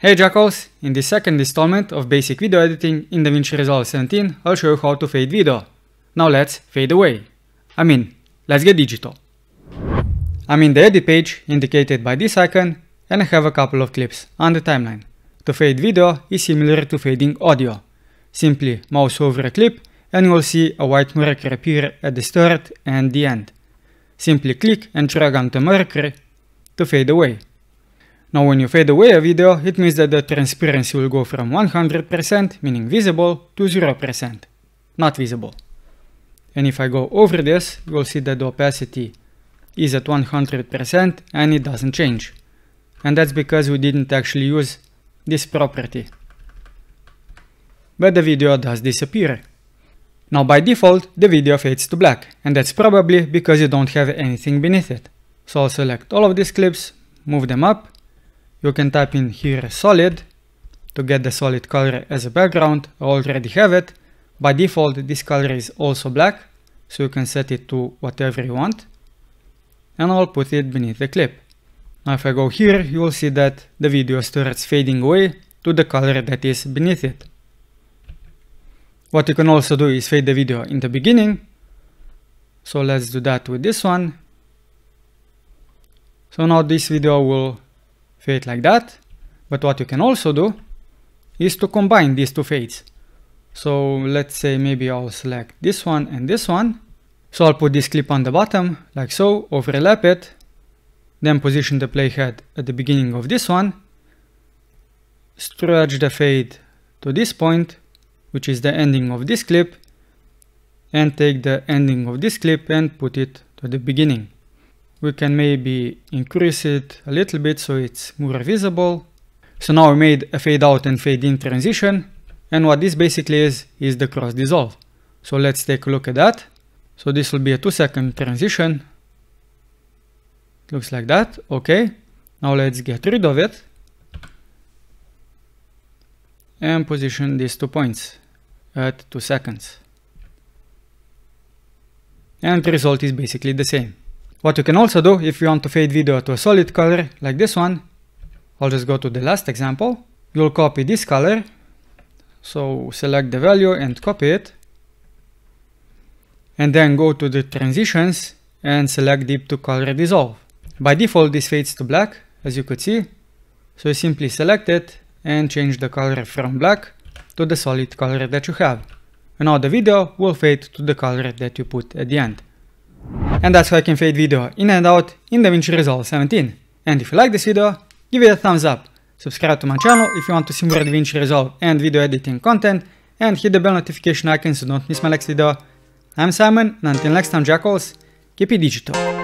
Hey Jackals! In the second installment of basic video editing in DaVinci Resolve 17, I'll show you how to fade video. Now let's fade away. I mean, let's get digital. I'm in the edit page, indicated by this icon, and I have a couple of clips on the timeline. To fade video is similar to fading audio. Simply mouse over a clip and you'll see a white marker appear at the start and the end. Simply click and drag on the marker to fade away. Now when you fade away a video, it means that the transparency will go from 100%, meaning visible, to 0%, not visible. And if I go over this, you'll see that the opacity is at 100% and it doesn't change. And that's because we didn't actually use this property. But the video does disappear. Now by default, the video fades to black, and that's probably because you don't have anything beneath it. So I'll select all of these clips, move them up, you can type in here solid to get the solid color as a background. I already have it. By default, this color is also black, so you can set it to whatever you want. And I'll put it beneath the clip. Now if I go here, you will see that the video starts fading away to the color that is beneath it. What you can also do is fade the video in the beginning. So let's do that with this one. So now this video will fade like that. But what you can also do is to combine these two fades. So let's say maybe I'll select this one and this one. So I'll put this clip on the bottom like so, overlap it, then position the playhead at the beginning of this one, stretch the fade to this point, which is the ending of this clip, and take the ending of this clip and put it to the beginning we can maybe increase it a little bit so it's more visible. So now we made a fade out and fade in transition. And what this basically is, is the cross dissolve. So let's take a look at that. So this will be a two second transition. Looks like that. Okay. Now let's get rid of it. And position these two points at two seconds. And the result is basically the same. What you can also do if you want to fade video to a solid color like this one, I'll just go to the last example, you'll copy this color, so select the value and copy it, and then go to the transitions and select deep to color dissolve. By default this fades to black as you could see, so you simply select it and change the color from black to the solid color that you have. And now the video will fade to the color that you put at the end. And that's how I can fade video in and out in DaVinci Resolve 17. And if you like this video, give it a thumbs up, subscribe to my channel if you want to see more DaVinci Resolve and video editing content, and hit the bell notification icon so don't miss my next video. I'm Simon, and until next time jackals, keep it digital.